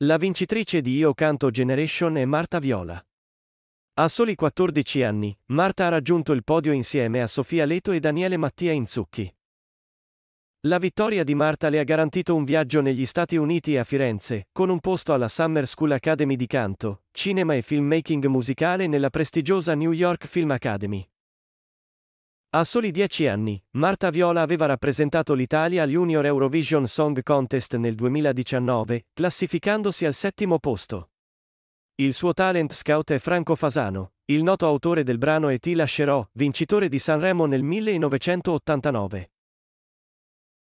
La vincitrice di Io Canto Generation è Marta Viola. A soli 14 anni, Marta ha raggiunto il podio insieme a Sofia Leto e Daniele Mattia Inzucchi. La vittoria di Marta le ha garantito un viaggio negli Stati Uniti e a Firenze, con un posto alla Summer School Academy di canto, cinema e filmmaking musicale nella prestigiosa New York Film Academy. A soli dieci anni, Marta Viola aveva rappresentato l'Italia al Junior Eurovision Song Contest nel 2019, classificandosi al settimo posto. Il suo talent scout è Franco Fasano, il noto autore del brano E ti lascerò, vincitore di Sanremo nel 1989.